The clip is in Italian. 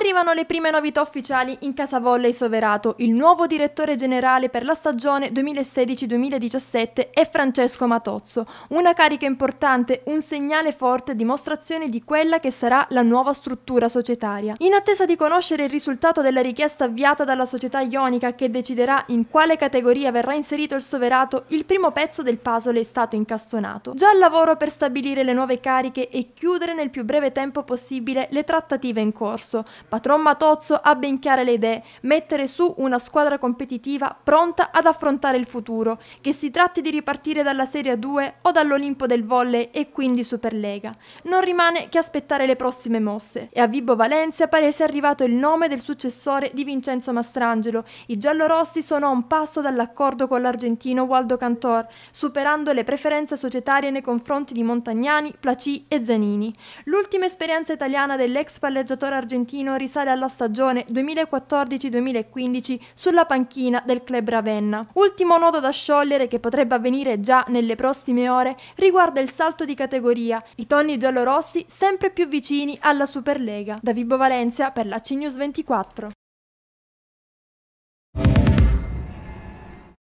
Arrivano le prime novità ufficiali in casa volley Soverato. Il nuovo direttore generale per la stagione 2016-2017 è Francesco Matozzo. Una carica importante, un segnale forte dimostrazione di quella che sarà la nuova struttura societaria. In attesa di conoscere il risultato della richiesta avviata dalla società ionica che deciderà in quale categoria verrà inserito il Soverato, il primo pezzo del puzzle è stato incastonato. Già al lavoro per stabilire le nuove cariche e chiudere nel più breve tempo possibile le trattative in corso Patron Matozzo ha ben chiare le idee, mettere su una squadra competitiva pronta ad affrontare il futuro, che si tratti di ripartire dalla Serie 2 o dall'Olimpo del Volley e quindi Superlega. Non rimane che aspettare le prossime mosse. E a Vibo Valencia pare sia arrivato il nome del successore di Vincenzo Mastrangelo. I giallorossi sono a un passo dall'accordo con l'argentino Waldo Cantor, superando le preferenze societarie nei confronti di Montagnani, Placi e Zanini. L'ultima esperienza italiana dell'ex palleggiatore argentino risale alla stagione 2014-2015 sulla panchina del club Ravenna. Ultimo nodo da sciogliere che potrebbe avvenire già nelle prossime ore riguarda il salto di categoria, i tonni giallorossi sempre più vicini alla Superlega. Da Vibo Valencia per la CNews 24.